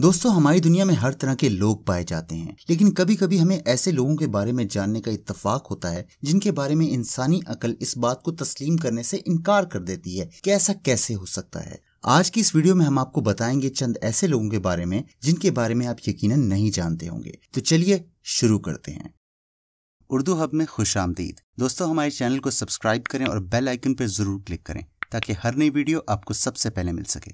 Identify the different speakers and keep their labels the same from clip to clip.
Speaker 1: दोस्तों हमारी दुनिया में हर तरह के लोग पाए जाते हैं लेकिन कभी कभी हमें ऐसे लोगों के बारे में जानने का इतफाक होता है जिनके बारे में इंसानी अकल इस बात को तस्लीम करने से इनकार कर देती है कि ऐसा कैसे हो सकता है आज की इस वीडियो में हम आपको बताएंगे चंद ऐसे लोगों के बारे में जिनके बारे में आप यकीन नहीं जानते होंगे तो चलिए शुरू करते हैं उर्दू हब में खुश आमदीद दोस्तों हमारे चैनल को सब्सक्राइब करें और बेल आइकन पर जरूर क्लिक करें ताकि हर नई वीडियो आपको सबसे पहले मिल सके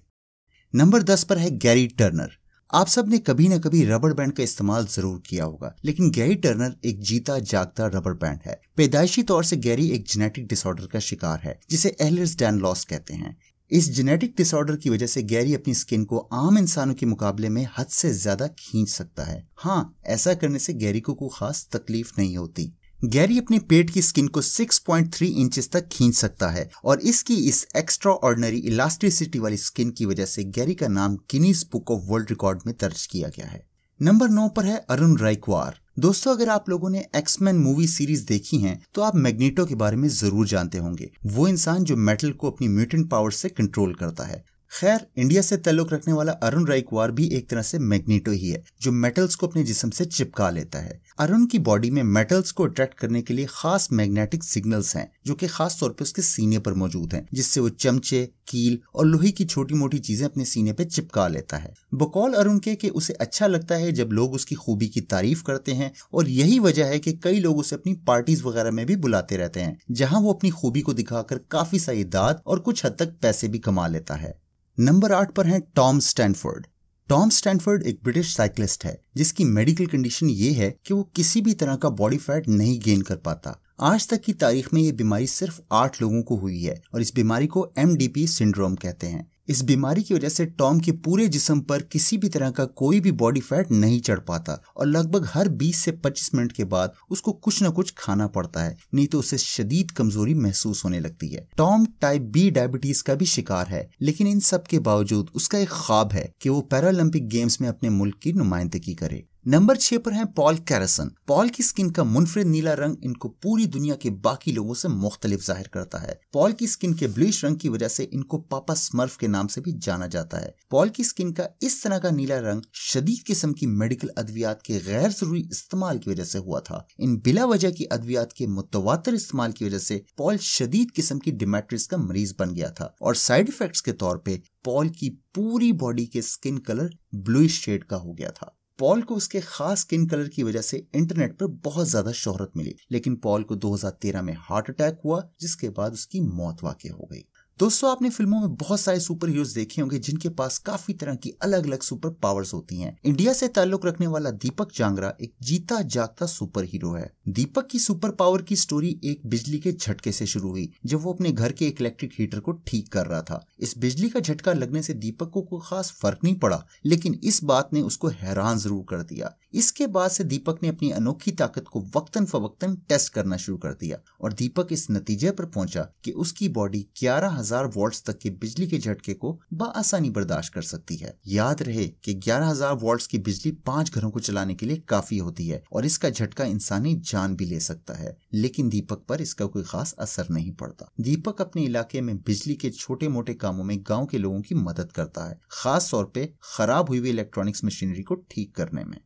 Speaker 1: नंबर दस पर है गैरी टर्नर आप सब ने कभी ना कभी रबर बैंड का इस्तेमाल जरूर किया होगा लेकिन गैरी टर्नर एक जीता जागता रबर बैंड है पैदाइशी तौर से गैरी एक जेनेटिक डिसऑर्डर का शिकार है जिसे एहलर्स डैन लॉस कहते हैं इस जेनेटिक डिसऑर्डर की वजह से गैरी अपनी स्किन को आम इंसानों के मुकाबले में हद से ज्यादा खींच सकता है हाँ ऐसा करने से गैरी को कोई खास तकलीफ नहीं होती गैरी अपने पेट की स्किन को 6.3 इंचेस तक खींच सकता है और इसकी इस एक्स्ट्रा ऑर्डनरी इलास्टिसिटी वाली स्किन की वजह से गैरी का नाम Guinness book of world record में दर्ज किया गया है नंबर नौ पर है अरुण रायकवार दोस्तों अगर आप लोगों ने एक्समैन मूवी सीरीज देखी है तो आप मैग्नेटो के बारे में जरूर जानते होंगे वो इंसान जो मेटल को अपनी म्यूटेंट पावर से कंट्रोल करता है खैर इंडिया से ताल्लुक रखने वाला अरुण रायकुआर भी एक तरह से मैग्नेटो ही है जो मेटल्स को अपने जिसम से चिपका लेता है अरुण की बॉडी में मेटल्स को अट्रैक्ट करने के लिए खास मैग्नेटिक सिग्नल्स हैं जो कि खास तौर पर उसके सीने पर मौजूद हैं जिससे वो चमचे कील और लोहे की छोटी मोटी चीजें अपने सीने पर चिपका लेता है बकौल अरुण के कि उसे अच्छा लगता है जब लोग उसकी खूबी की तारीफ करते हैं और यही वजह है कि कई लोग उसे अपनी पार्टीज वगैरह में भी बुलाते रहते हैं जहां वो अपनी खूबी को दिखाकर काफी सारी दाद और कुछ हद तक पैसे भी कमा लेता है नंबर आठ पर हैं टॉम स्टैनफोर्ड टॉम स्टैनफोर्ड एक ब्रिटिश साइकिलिस्ट है जिसकी मेडिकल कंडीशन ये है कि वो किसी भी तरह का बॉडी फैट नहीं गेन कर पाता आज तक की तारीख में ये बीमारी सिर्फ आठ लोगों को हुई है और इस बीमारी को एम सिंड्रोम कहते हैं इस बीमारी की वजह से टॉम के पूरे जिसम पर किसी भी तरह का कोई भी बॉडी फैट नहीं चढ़ पाता और लगभग हर 20 से 25 मिनट के बाद उसको कुछ न कुछ खाना पड़ता है नहीं तो उसे शदीद कमजोरी महसूस होने लगती है टॉम टाइप बी डायबिटीज का भी शिकार है लेकिन इन सब के बावजूद उसका एक ख्वाब है कि वो पैरालंपिक गेम्स में अपने मुल्क की नुमाइंदगी करे नंबर छह पर हैं पॉल कैरसन पॉल की स्किन का मुनफरद नीला रंग इनको पूरी दुनिया के बाकी लोगों से मुख्तलिफ जाहिर करता है पॉल की स्किन के ब्लूश रंग की वजह से इनको पापा स्मर्फ के नाम से भी जाना जाता है पॉल की स्किन का इस तरह का नीला रंग शदीद किस्म की मेडिकल अद्वियात के गैर जरूरी इस्तेमाल की वजह से हुआ था इन बिला वजह की अद्वियात के मुतवातर इस्तेमाल की वजह से पॉल शदीद किस्म की डिमेट्रिस का मरीज बन गया था और साइड इफेक्ट्स के तौर पर पॉल की पूरी बॉडी के स्किन कलर ब्लूश शेड का हो गया था पॉल को उसके खास स्किन कलर की वजह से इंटरनेट पर बहुत ज्यादा शोहरत मिली लेकिन पॉल को 2013 में हार्ट अटैक हुआ जिसके बाद उसकी मौत वाक हो गई दोस्तों आपने फिल्मों में बहुत सारे सुपर हीरोज देखे होंगे जिनके पास काफी तरह की अलग अलग सुपर पावर्स होती हैं। इंडिया से ताल्लुक रखने वाला दीपक जांगरा एक जीता जागता सुपर हीरो है दीपक की सुपर पावर की स्टोरी एक बिजली के झटके से शुरू हुई जब वो अपने घर के एक इलेक्ट्रिक हीटर को ठीक कर रहा था इस बिजली का झटका लगने से दीपक को कोई खास फर्क नहीं पड़ा लेकिन इस बात ने उसको हैरान जरूर कर दिया इसके बाद से दीपक ने अपनी अनोखी ताकत को वक्तन फवक्तन टेस्ट करना शुरू कर दिया और दीपक इस नतीजे पर पहुंचा कि उसकी बॉडी ग्यारह हजार वॉल्ट तक के बिजली के झटके को बआसानी बर्दाश्त कर सकती है याद रहे कि ग्यारह हजार वॉल्ट की बिजली पांच घरों को चलाने के लिए काफी होती है और इसका झटका इंसानी जान भी ले सकता है लेकिन दीपक पर इसका कोई खास असर नहीं पड़ता दीपक अपने इलाके में बिजली के छोटे मोटे कामों में गाँव के लोगों की मदद करता है खास तौर पर खराब हुई हुई इलेक्ट्रॉनिक्स मशीनरी को ठीक करने में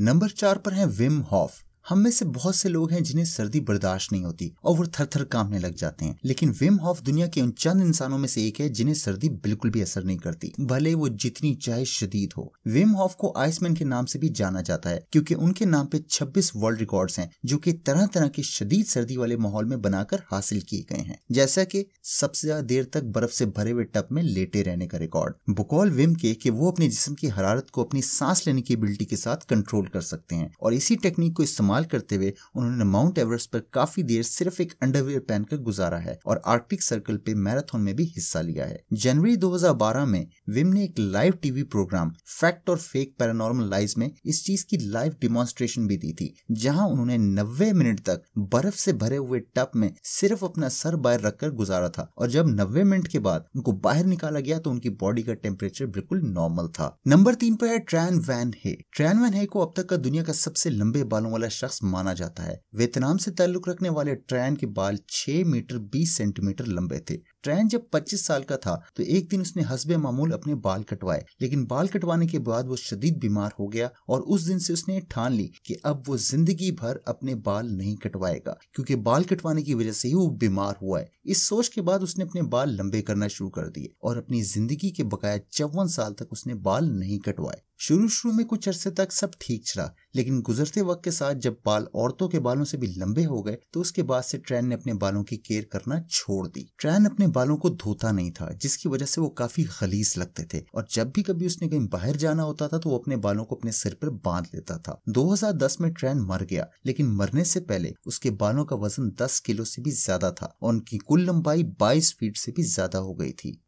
Speaker 1: नंबर चार पर है विम हॉफ हम में से बहुत से लोग हैं जिन्हें सर्दी बर्दाश्त नहीं होती और वो थर थर कांपने लग जाते हैं लेकिन विम हॉफ दुनिया के उन चंद इंसानों में से एक है जिन्हें सर्दी बिल्कुल भी असर नहीं करती भले वो जितनी चाहे शदीद हो विम हॉफ को आइसमैन के नाम से भी जाना जाता है क्योंकि उनके नाम पे 26 वर्ल्ड रिकॉर्ड हैं जो की तरह तरह के शदीद सर्दी वाले माहौल में बनाकर हासिल किए गए हैं जैसा की सबसे ज्यादा देर तक बर्फ से भरे हुए टप में लेटे रहने का रिकॉर्ड बुकॉल विम के कि वो अपने जिसम की हरारत को अपनी सांस लेने की एबिलिटी के साथ कंट्रोल कर सकते हैं और इसी टेक्निक को इस्तेमाल इस्तेमाल करते हुए उन्होंने माउंट एवरेस्ट पर काफी देर सिर्फ एक अंडरवेयर पहनकर गुजारा है और आर्कटिक सर्कल पे मैराथन में भी हिस्सा लिया है जनवरी 2012 में विम ने एक लाइव टीवी प्रोग्राम फैक्ट और फेक पैरानॉर्मल लाइज में इस चीज की लाइव डिमोन्स्ट्रेशन भी दी थी जहाँ उन्होंने नब्बे मिनट तक बर्फ से भरे हुए टप में सिर्फ अपना सर बाहर रखकर गुजारा था और जब नब्बे मिनट के बाद उनको बाहर निकाला गया तो उनकी बॉडी का टेम्परेचर बिल्कुल नॉर्मल था नंबर तीन पर है Tran Van Hay Tran Van Hay को अब तक का दुनिया का सबसे लंबे बालों वाला शख्स माना जाता है वियतनाम से ताल्लुक रखने वाले ट्रैन के बाल 6 मीटर 20 सेंटीमीटर लंबे थे ट्रैन जब 25 साल का था तो एक दिन उसने हसबे मामूल अपने बाल कटवाए लेकिन बाल कटवाने के बाद वो शदीद बीमार हो गया और उस दिन से उसने ठान ली कि अब वो जिंदगी भर अपने बाल नहीं कटवाएगा क्योंकि बाल कटवाने की वजह से ही वो बीमार हुआ है इस सोच के बाद उसने अपने बाल लंबे करना शुरू कर दिए और अपनी जिंदगी के बकाया चौवन साल तक उसने बाल नहीं कटवाए शुरू शुरू में कुछ अरसे तक सब ठीक चला लेकिन गुजरते वक्त के साथ जब बाल औरतों के बालों से भी लंबे हो गए तो उसके बाद से ट्रैन ने अपने बालों की केयर करना छोड़ दी ट्रैन अपने बालों को धोता नहीं था जिसकी वजह से वो काफी खलीस लगते थे और जब भी कभी उसने कहीं बाहर जाना होता था तो वो अपने बालों को अपने सिर पर बांध लेता था 2010 में ट्रेन मर गया लेकिन मरने से पहले उसके बालों का वजन 10 किलो से भी ज्यादा था और उनकी कुल लंबाई 22 फीट से भी ज्यादा हो गई थी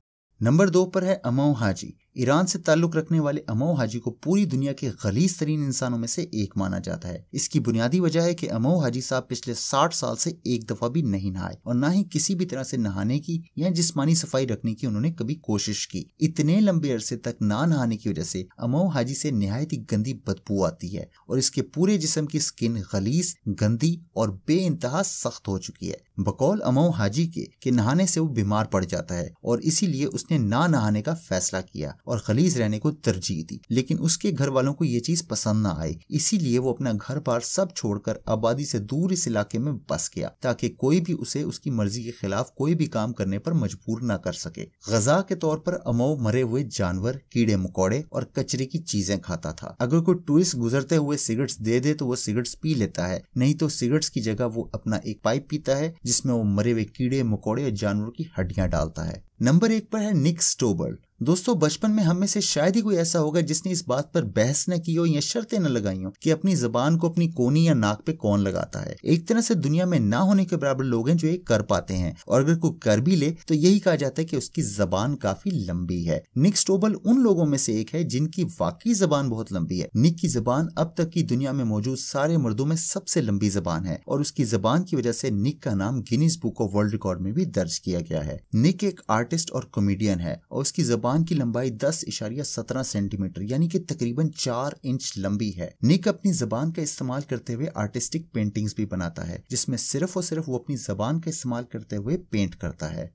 Speaker 1: नंबर दो पर है अमाओ हाजी ईरान से ताल्लुक रखने वाले अमो हाजी को पूरी दुनिया के गलीज तरीन इंसानों में से एक माना जाता है इसकी बुनियादी वजह है कि अमो हाजी साहब पिछले साठ साल से एक दफा भी नहीं नहाए और न ही किसी भी तरह से नहाने की या जिसमानी सफाई रखने की उन्होंने कभी कोशिश की इतने लंबे अरसे तक ना नहाने की वजह से अमो हाजी से नहायत ही गंदी बदबू आती है और इसके पूरे जिसम की स्किन गलीस गंदी और बे इंतहा सख्त हो चुकी है बकौल अमो हाजी के के नहाने से वो बीमार पड़ जाता है और इसीलिए उसने ना नहाने का फैसला किया और खलीज रहने को तरजीह दी लेकिन उसके घर वालों को ये चीज पसंद ना आई इसीलिए वो अपना घर बार सब छोड़कर आबादी से दूर इस इलाके में बस गया ताकि कोई भी उसे उसकी मर्जी के खिलाफ कोई भी काम करने पर मजबूर ना कर सके गजा के तौर पर अमो मरे हुए जानवर कीड़े मकोड़े और कचरे की चीजें खाता था अगर कोई टूरिस्ट गुजरते हुए सिगरेट्स दे दे तो वो सिगरेट्स पी लेता है नहीं तो सिगरेट्स की जगह वो अपना एक पाइप पीता है जिसमें वो मरे हुए कीड़े मकोड़े और जानवरों की हड्डियां डालता है नंबर एक पर है निक स्टोबर दोस्तों बचपन में हम में से शायद ही कोई ऐसा होगा जिसने इस बात पर बहस न की हो या शर्तें न लगाई हो कि अपनी जबान को अपनी कोनी या नाक पे कौन लगाता है एक तरह से दुनिया में ना होने के बराबर लोग हैं जो ये कर पाते हैं और अगर कोई कर भी ले तो यही कहा जाता है कि उसकी जबान काफी लंबी है निक स्टोबल उन लोगों में से एक है जिनकी वाकई जबान बहुत लंबी है निक की जबान अब तक की दुनिया में मौजूद सारे मर्दों में सबसे लंबी जबान है और उसकी जबान की वजह से निक का नाम Guinness book of world record में भी दर्ज किया गया है निक एक आर्ट आर्टिस्ट और कॉमेडियन है और उसकी जबान की लंबाई दस इशारिया सत्रह सेंटीमीटर यानी कि तकरीबन चार इंच लंबी है निक अपनी जबान का इस्तेमाल करते हुए आर्टिस्टिक पेंटिंग्स भी बनाता है जिसमें सिर्फ और सिर्फ वो अपनी जबान का इस्तेमाल करते हुए पेंट करता है